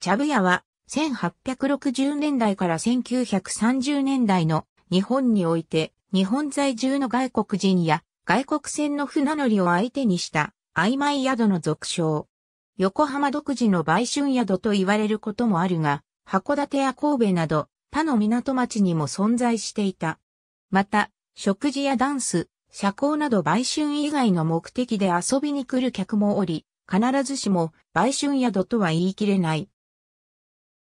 茶部屋は1860年代から1930年代の日本において日本在住の外国人や外国船の船乗りを相手にした曖昧宿の俗称。横浜独自の売春宿と言われることもあるが、函館や神戸など他の港町にも存在していた。また、食事やダンス、社交など売春以外の目的で遊びに来る客もおり、必ずしも売春宿とは言い切れない。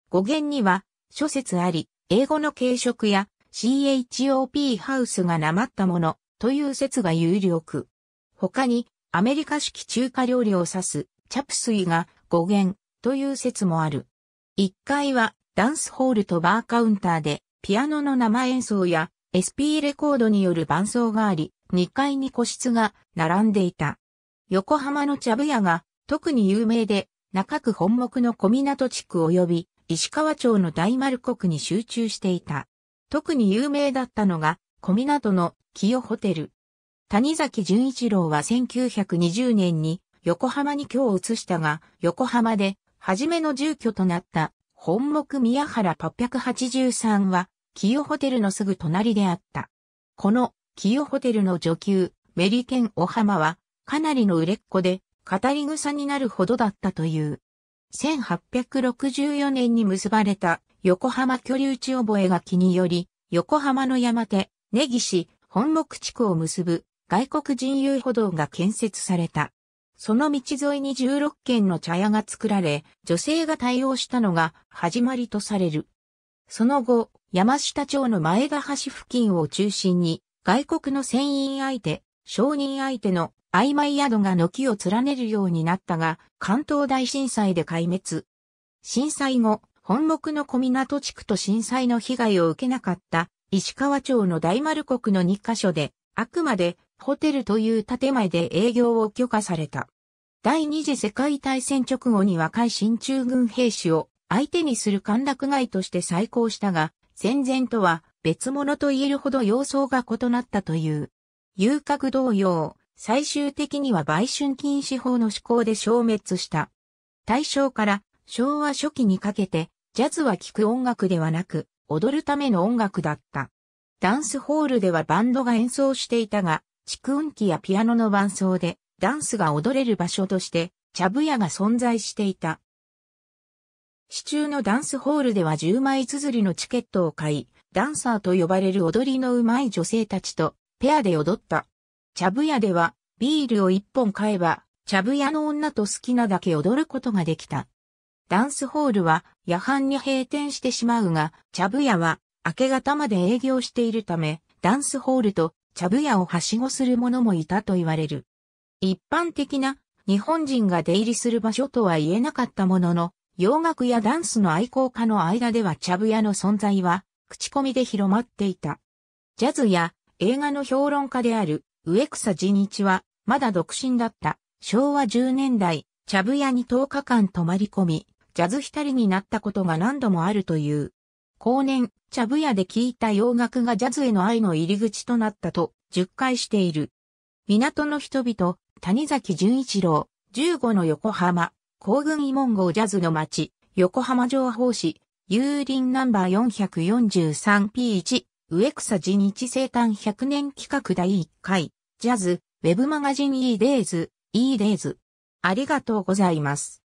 語源には諸説あり、英語の軽食や CHOP ハウスがなまったものという説が有力。他にアメリカ式中華料理を指すチャプスイが語源という説もある。1階はダンスホールとバーカウンターでピアノの生演奏や SP レコードによる伴奏があり、2階に個室が並んでいた。横浜の茶部屋が特に有名で、中区本木の小港地区及び石川町の大丸国に集中していた。特に有名だったのが、小港の清ホテル。谷崎潤一郎は1920年に横浜に居を移したが、横浜で初めの住居となった本木宮原883は、清ホテルのすぐ隣であった。この清ホテルの女給、メリケン・オハマは、かなりの売れっ子で、語り草になるほどだったという。1864年に結ばれた横浜居留地覚書により、横浜の山手、根岸、本木地区を結ぶ外国人遊歩道が建設された。その道沿いに16軒の茶屋が作られ、女性が対応したのが始まりとされる。その後、山下町の前田橋付近を中心に、外国の船員相手、商人相手の曖昧宿が軒を連ねるようになったが、関東大震災で壊滅。震災後、本木の小港地区と震災の被害を受けなかった石川町の大丸国の2カ所で、あくまでホテルという建前で営業を許可された。第二次世界大戦直後に若い新中軍兵士を相手にする歓楽街として再興したが、戦前とは別物と言えるほど様相が異なったという。遊郭同様、最終的には売春禁止法の施行で消滅した。大正から昭和初期にかけて、ジャズは聴く音楽ではなく、踊るための音楽だった。ダンスホールではバンドが演奏していたが、蓄音機やピアノの伴奏で、ダンスが踊れる場所として、茶部屋が存在していた。市中のダンスホールでは10枚綴りのチケットを買い、ダンサーと呼ばれる踊りの上手い女性たちとペアで踊った。茶部屋では、ビールを一本買えば、茶部屋の女と好きなだけ踊ることができた。ダンスホールは夜半に閉店してしまうが、茶部屋は明け方まで営業しているため、ダンスホールと茶部屋をはしごする者もいたと言われる。一般的な日本人が出入りする場所とは言えなかったものの、洋楽やダンスの愛好家の間では茶部屋の存在は口コミで広まっていた。ジャズや映画の評論家である植草仁一は、まだ独身だった、昭和10年代、茶部屋に10日間泊まり込み、ジャズ浸りになったことが何度もあるという。後年、茶部屋で聴いた洋楽がジャズへの愛の入り口となったと、述回している。港の人々、谷崎潤一郎、15の横浜、皇軍慰問号ジャズの町、横浜情報誌、幽林ナンバー 443P1、植草人一生誕100年企画第1回。ジャズ、ウェブマガジン e デイズ、e デイズ。ありがとうございます。